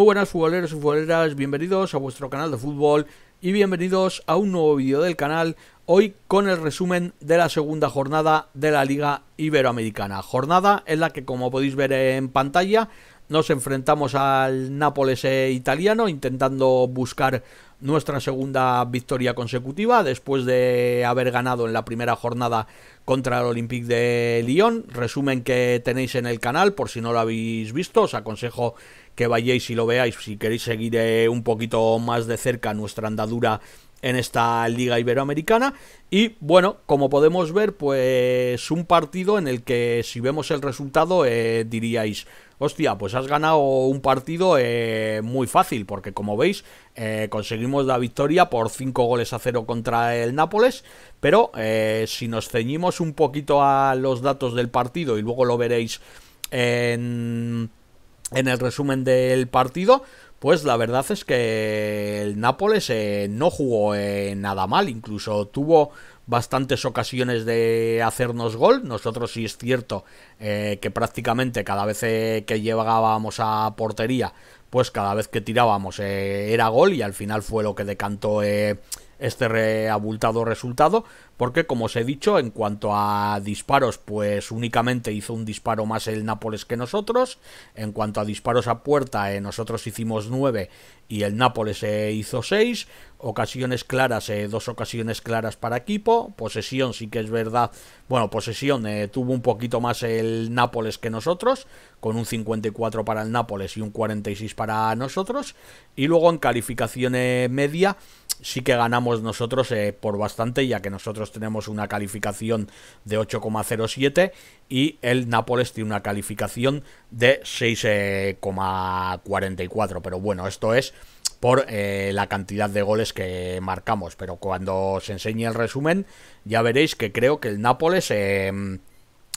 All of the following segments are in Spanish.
Muy buenas futboleros y futboleras, bienvenidos a vuestro canal de fútbol y bienvenidos a un nuevo vídeo del canal, hoy con el resumen de la segunda jornada de la Liga Iberoamericana, jornada en la que como podéis ver en pantalla nos enfrentamos al Nápoles e italiano intentando buscar nuestra segunda victoria consecutiva después de haber ganado en la primera jornada contra el Olympique de Lyon. Resumen que tenéis en el canal por si no lo habéis visto. Os aconsejo que vayáis y lo veáis si queréis seguir eh, un poquito más de cerca nuestra andadura en esta liga iberoamericana y bueno como podemos ver pues un partido en el que si vemos el resultado eh, diríais hostia, pues has ganado un partido eh, muy fácil, porque como veis, eh, conseguimos la victoria por 5 goles a 0 contra el Nápoles, pero eh, si nos ceñimos un poquito a los datos del partido y luego lo veréis en, en el resumen del partido, pues la verdad es que el Nápoles no jugó nada mal, incluso tuvo bastantes ocasiones de hacernos gol. Nosotros sí es cierto eh, que prácticamente cada vez eh, que llegábamos a portería, pues cada vez que tirábamos eh, era gol y al final fue lo que decantó este abultado resultado porque como os he dicho, en cuanto a disparos, pues únicamente hizo un disparo más el Nápoles que nosotros, en cuanto a disparos a puerta, eh, nosotros hicimos 9 y el Nápoles se eh, hizo 6, ocasiones claras, eh, dos ocasiones claras para equipo, posesión sí que es verdad, bueno, posesión tuvo un poquito más el Nápoles que nosotros, con un 54 para el Nápoles y un 46 para nosotros, y luego en calificación media sí que ganamos nosotros por bastante, ya que nosotros tenemos una calificación de 8,07 y el Nápoles tiene una calificación de 6,44. Pero bueno, esto es por eh, la cantidad de goles que marcamos. Pero cuando os enseñe el resumen, ya veréis que creo que el Nápoles eh,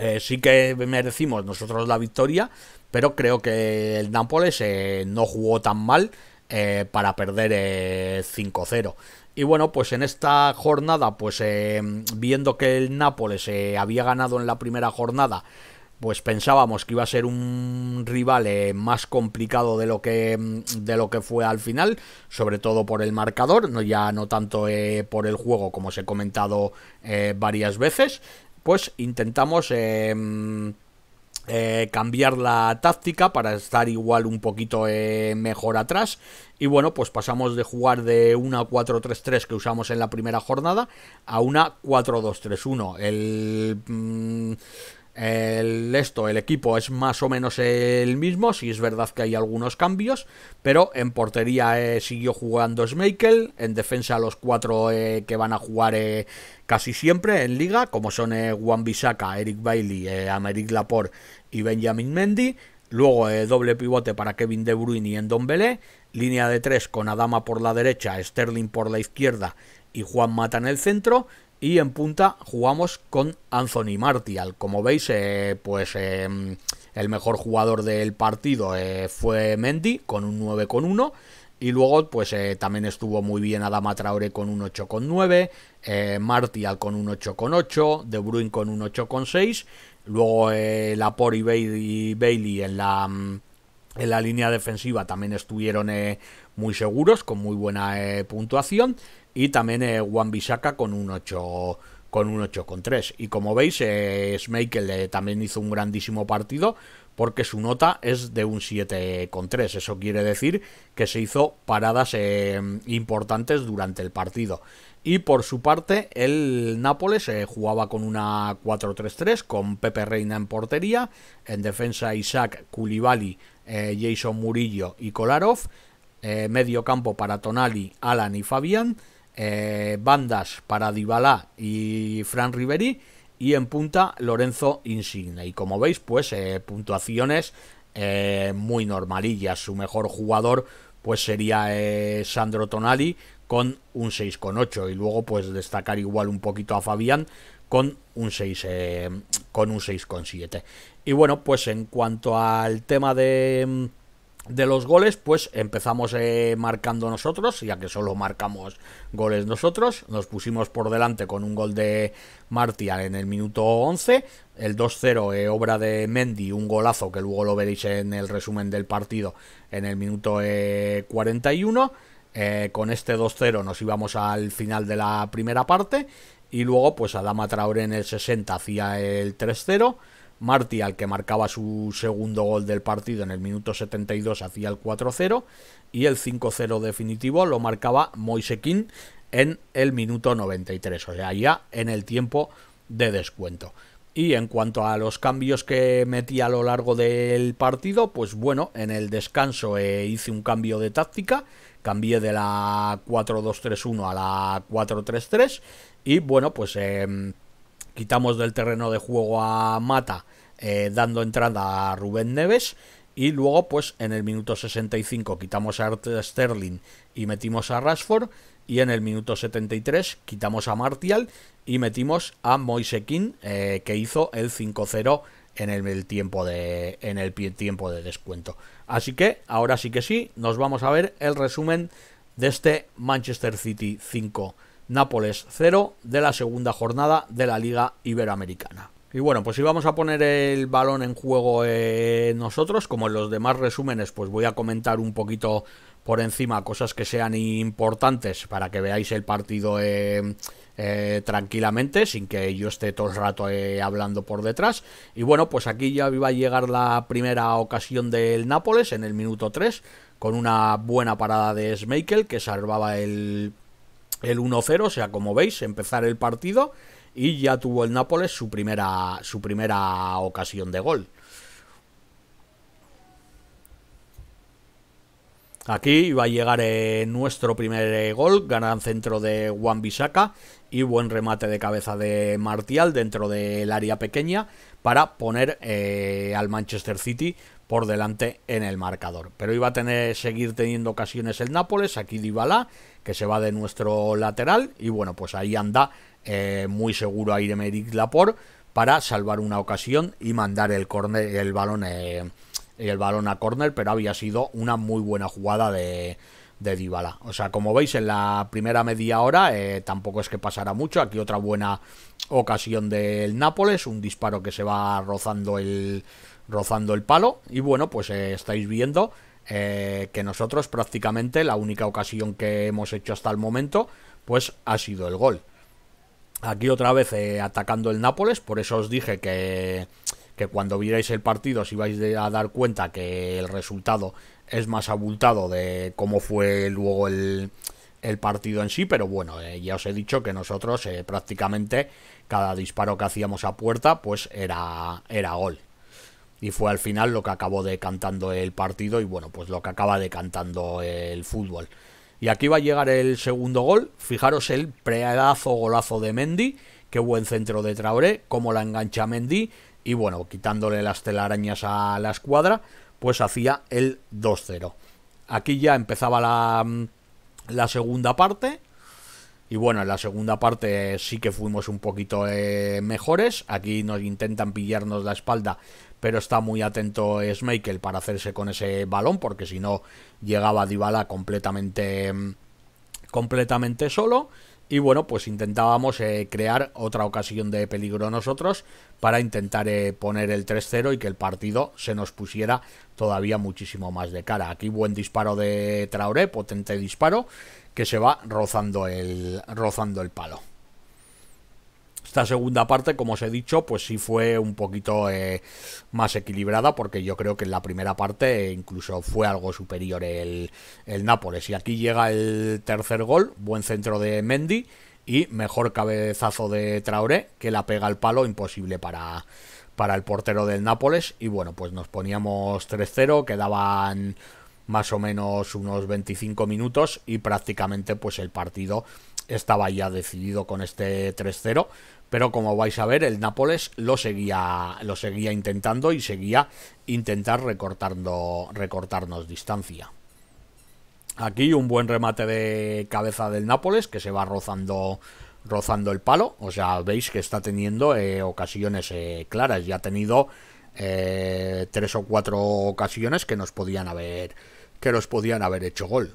eh, sí que merecimos nosotros la victoria, pero creo que el Nápoles no jugó tan mal eh, para perder 5-0. Eh, y bueno, pues en esta jornada, pues eh, viendo que el Nápoles había ganado en la primera jornada, pues pensábamos que iba a ser un rival más complicado de lo, que, de lo que fue al final, sobre todo por el marcador, no, ya no tanto por el juego como os he comentado varias veces, pues intentamos eh, cambiar la táctica para estar igual un poquito eh, mejor atrás. Y bueno, pues pasamos de jugar de una 4-3-3 que usamos en la primera jornada a una 4-2-3-1. El, mm, el, esto, el equipo es más o menos el mismo, si es verdad que hay algunos cambios, pero en portería eh, siguió jugando Schmeichel, en defensa los cuatro eh, que van a jugar eh, casi siempre en liga, como son Juan Bisaca, Eric Bailey, Améric Laporte y Benjamin Mendy, Luego doble pivote para Kevin De Bruyne y Belé Línea de tres con Adama por la derecha, Sterling por la izquierda y Juan Mata en el centro. Y en punta jugamos con Anthony Martial. Como veis, eh, pues em, el mejor jugador del partido eh, fue Mendy con un 9-1 Y luego, pues eh, también estuvo muy bien Adama Traore con un 8,9, Martial con un 8-8, De Bruyne con un 8-6 Luego Laporte y Bailey, en la mm, en la línea defensiva también estuvieron muy seguros, con muy buena puntuación y también eh, Juan Bisaca con un 8 con un 8,3 y como veis eh, eh, también hizo un grandísimo partido porque su nota es de un 7,3 eso quiere decir que se hizo paradas eh, importantes durante el partido y por su parte el Nápoles eh, jugaba con una 4-3-3 con Pepe Reina en portería en defensa Isaac Koulibaly Jason Murillo y Kolarov medio campo para Tonali, Alan y Fabián eh, bandas para Dybala y Fran Riveri y en punta Lorenzo Insigne. Y como veis, pues eh, puntuaciones eh, muy normalillas. Su mejor jugador pues sería Sandro Tonali con un 6,8 y luego pues destacar igual un poquito a Fabián con un 6 con un 6,7. Y bueno, pues en cuanto al tema de mm, de los goles, pues empezamos eh, marcando nosotros, ya que solo marcamos goles nosotros. Nos pusimos por delante con un gol de Martial en el minuto 11. El 2-0, eh, obra de Mendy, un golazo que luego lo veréis en el resumen del partido en el minuto 41. Eh, con este 2-0 nos íbamos al final de la primera parte. Y luego, pues Adama Traoré en el 60 hacía el 3-0 al que marcaba su segundo gol del partido en el minuto 72, hacía el 4-0. Y el 5-0 definitivo lo marcaba Moisekin en el minuto 93, o sea, ya en el tiempo de descuento. Y en cuanto a los cambios que metí a lo largo del partido, pues bueno, en el descanso eh, hice un cambio de táctica, cambié de la 4-2-3-1 a la 4-3-3 y bueno, pues... Eh, quitamos del terreno de juego a Mata, eh, dando entrada a Rubén Neves. Y luego, pues en el minuto 65 quitamos a Art Sterling y metimos a Rashford. Y en el minuto 73 quitamos a Martial y metimos a Moisekin, eh, que hizo el 5-0 en el, tiempo de, en el tiempo de descuento. Así que ahora sí que sí, nos vamos a ver el resumen de este Manchester City 5. Nápoles 0 de la segunda jornada de la Liga Iberoamericana. Y bueno, pues si vamos a poner el balón en juego eh, nosotros, como en los demás resúmenes, pues voy a comentar un poquito por encima cosas que sean importantes para que veáis el partido eh, eh, tranquilamente, sin que yo esté todo el rato hablando por detrás. Y bueno, pues aquí ya iba a llegar la primera ocasión del Nápoles en el minuto 3, con una buena parada de Schmeichel que salvaba el el 1-0, o sea, como veis, empezar el partido y ya tuvo el Nápoles su primera, su primera ocasión de gol. Aquí iba a llegar eh, nuestro primer eh, gol, gran centro de Juan Bisaca y buen remate de cabeza de Martial dentro del área pequeña para poner eh, al Manchester City por delante en el marcador. Pero iba a tener, seguir teniendo ocasiones el Nápoles, aquí Dybala, que se va de nuestro lateral y bueno, pues ahí anda eh, muy seguro de Aymeric Laporte para salvar una ocasión y mandar el, balón eh, el balón a córner, pero había sido una muy buena jugada de, de Dybala. O sea, como veis, en la primera media hora eh, tampoco es que pasara mucho. Aquí otra buena ocasión del Nápoles, un disparo que se va rozando el, rozando el palo. Y bueno, pues estáis viendo eh, que nosotros prácticamente la única ocasión que hemos hecho hasta el momento, pues ha sido el gol. Aquí otra vez eh, atacando el Nápoles, por eso os dije que, cuando vierais el partido os ibais a dar cuenta que el resultado es más abultado de cómo fue luego el, partido en sí, pero bueno, eh, ya os he dicho que nosotros prácticamente cada disparo que hacíamos a puerta pues era, era gol y fue al final lo que acabó decantando el partido y bueno, pues lo que acaba decantando el fútbol. Y aquí va a llegar el segundo gol, fijaros el preadazo golazo de Mendy, qué buen centro de Traoré, cómo la engancha Mendy y bueno, quitándole las telarañas a la escuadra, pues hacía el 2-0. Aquí ya empezaba la, mm, la segunda parte, y bueno, en la segunda parte sí que fuimos un poquito eh, mejores. Aquí nos intentan pillarnos la espalda pero está muy atento Schmeichel para hacerse con ese balón, porque si no llegaba Dybala completamente, mm, completamente solo. Y bueno, pues intentábamos eh, crear otra ocasión de peligro nosotros para intentar eh, poner el 3-0 y que el partido se nos pusiera todavía muchísimo más de cara. Aquí buen disparo de Traoré, potente disparo, que se va rozando el, rozando el palo. Esta segunda parte, como os he dicho, pues sí fue un poquito eh, más equilibrada porque yo creo que en la primera parte eh, incluso fue algo superior el, Nápoles. Y aquí llega el tercer gol, buen centro de Mendy y mejor cabezazo de Traoré que la pega al palo imposible para, para el portero del Nápoles y bueno pues nos poníamos 3-0 quedaban más o menos unos 25 minutos y prácticamente pues el partido estaba ya decidido con este 3-0 pero como vais a ver, el Nápoles lo seguía, lo seguía intentando y seguía intentar recortando, recortarnos distancia. Aquí un buen remate de cabeza del Nápoles que se va rozando rozando el palo. O sea, veis que está teniendo eh, ocasiones eh, claras. Ya ha tenido eh, tres o cuatro ocasiones que nos podían haber que nos podían haber hecho gol.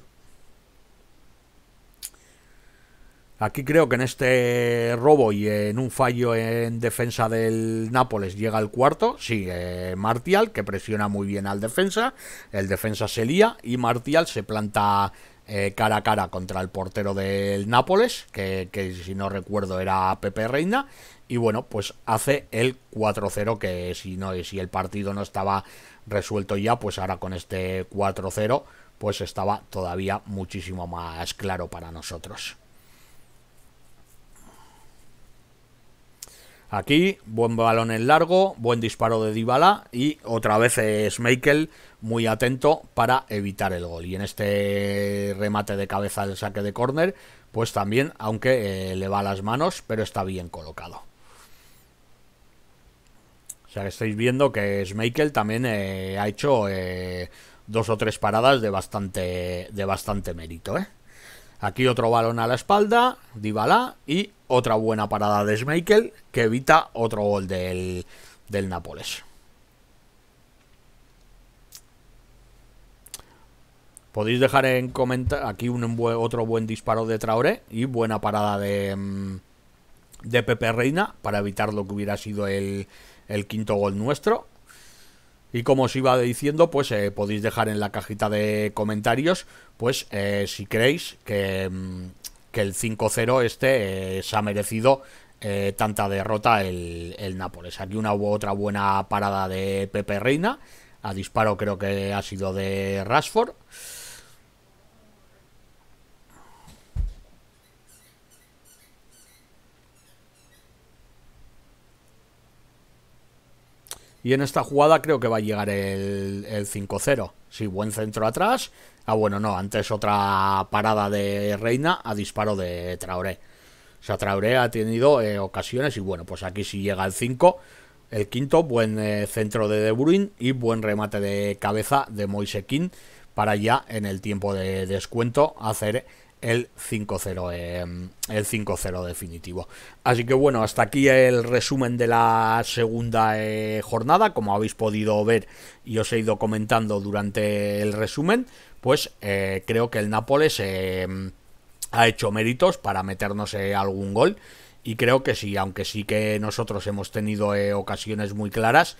Aquí creo que en este robo y en un fallo en defensa del Nápoles llega el cuarto. Sigue Martial, que presiona muy bien al defensa. El defensa se lía y Martial se planta eh, cara a cara contra el portero del Nápoles, que, si no recuerdo era Pepe Reina. Y bueno, pues hace el 4-0, que si, no, si el partido no estaba resuelto ya, pues ahora con este 4-0 pues estaba todavía muchísimo más claro para nosotros. Aquí, buen balón en largo, buen disparo de Dybala y otra vez es muy atento para evitar el gol. Y en este remate de cabeza del saque de córner, pues también, aunque eh, le va a las manos, pero está bien colocado. O sea, que estáis viendo que Schmeichel también eh, ha hecho eh, dos o tres paradas de bastante, de bastante mérito, ¿eh? Aquí otro balón a la espalda, Dybala y otra buena parada de Schmeichel que evita otro gol del, del Nápoles. Podéis dejar en comentar aquí un, otro buen disparo de Traoré y buena parada de, mm, de Pepe Reina para evitar lo que hubiera sido el, el quinto gol nuestro. Y como os iba diciendo, pues eh, podéis dejar en la cajita de comentarios, pues eh, si creéis mm, que, el 5-0 este eh, se ha merecido tanta derrota el, el, Nápoles. Aquí una u otra buena parada de Pepe Reina. A disparo creo que ha sido de Rashford. Y en esta jugada creo que va a llegar el, el 5-0. Sí, buen centro atrás. Ah, bueno, no, antes otra parada de Reina a disparo de Traoré. O sea, Traoré ha tenido eh, ocasiones y bueno, pues aquí sí llega el 5. El quinto, buen eh, centro de De Bruyne y buen remate de cabeza de King para ya en el tiempo de descuento hacer el 5-0, em, el 5-0 definitivo. Así que bueno, hasta aquí el resumen de la segunda eh, jornada, como habéis podido ver y os he ido comentando durante el resumen, pues eh, creo que el Nápoles em, ha hecho méritos para meternos eh, algún gol. Y creo que sí, aunque sí que nosotros hemos tenido ocasiones muy claras,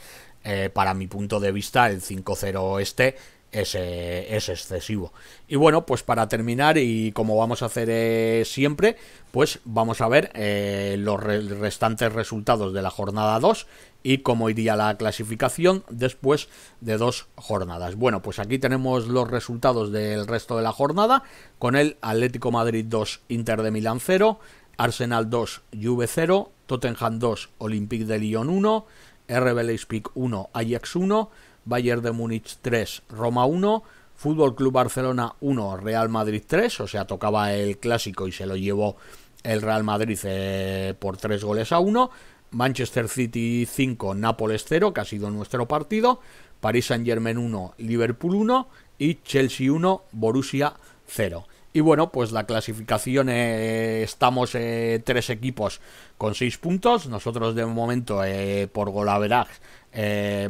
para mi punto de vista el 5-0 este es, es excesivo. Y bueno, pues para terminar y como vamos a hacer eh, siempre, pues vamos a ver eh, los restantes resultados de la jornada 2 y cómo iría la clasificación después de dos jornadas. Bueno, pues aquí tenemos los resultados del resto de la jornada con el Atlético Madrid 2, Inter de Milán 0, Arsenal 2, Juve 0, Tottenham 2, Olympique de Lyon 1, RB Leipzig 1, Ajax 1, Bayern de Múnich 3, Roma 1, Fútbol Club Barcelona 1, Real Madrid 3, o sea, tocaba el clásico y se lo llevó el Real Madrid eh, por 3 goles a 1, Manchester City 5, Nápoles 0, que ha sido nuestro partido, París Saint Germain 1, Liverpool 1 y Chelsea 1, Borussia 0. Y bueno, pues la clasificación eh, estamos eh, tres equipos con seis puntos. Nosotros de momento eh, por Golaverag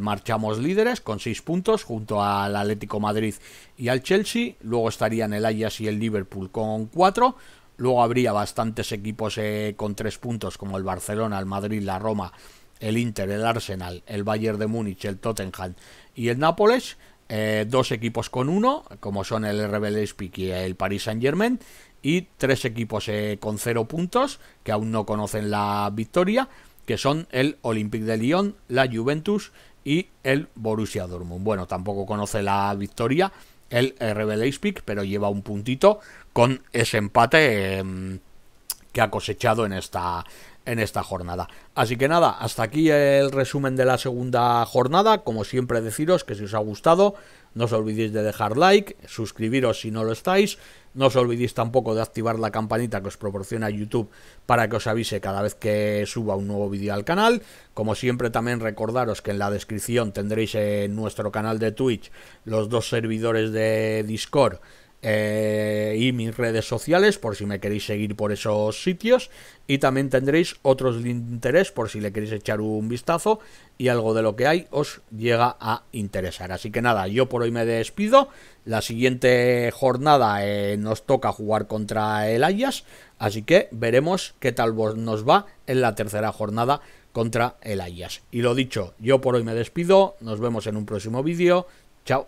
marchamos líderes con seis puntos junto al Atlético Madrid y al Chelsea. Luego estarían el Ajax y el Liverpool con cuatro. Luego habría bastantes equipos con tres puntos como el Barcelona, el Madrid, la Roma, el Inter, el Arsenal, el Bayern de Múnich, el Tottenham y el Nápoles. Eh, dos equipos con uno, como son el RB Leipzig y el Paris Saint Germain, y tres equipos eh, con cero puntos, que aún no conocen la victoria, que son el Olympique de Lyon, la Juventus y el Borussia Dortmund. Bueno, tampoco conoce la victoria el eh, RB Leipzig, pero lleva un puntito con ese empate em, que ha cosechado en esta, en esta jornada. Así que nada, hasta aquí el resumen de la segunda jornada. Como siempre deciros que si os ha gustado, no os olvidéis de dejar like, suscribiros si no lo estáis, no os olvidéis tampoco de activar la campanita que os proporciona YouTube para que os avise cada vez que suba un nuevo vídeo al canal. Como siempre también recordaros que en la descripción tendréis en nuestro canal de Twitch los dos servidores de Discord eh, y mis redes sociales por si me queréis seguir por esos sitios y también tendréis otros de interés por si le queréis echar un vistazo y algo de lo que hay os llega a interesar. Así que nada, yo por hoy me despido. La siguiente jornada eh, nos toca jugar contra el Ayas, así que veremos qué tal nos va en la tercera jornada contra el Ayas. Y lo dicho, yo por hoy me despido, nos vemos en un próximo vídeo. Chao.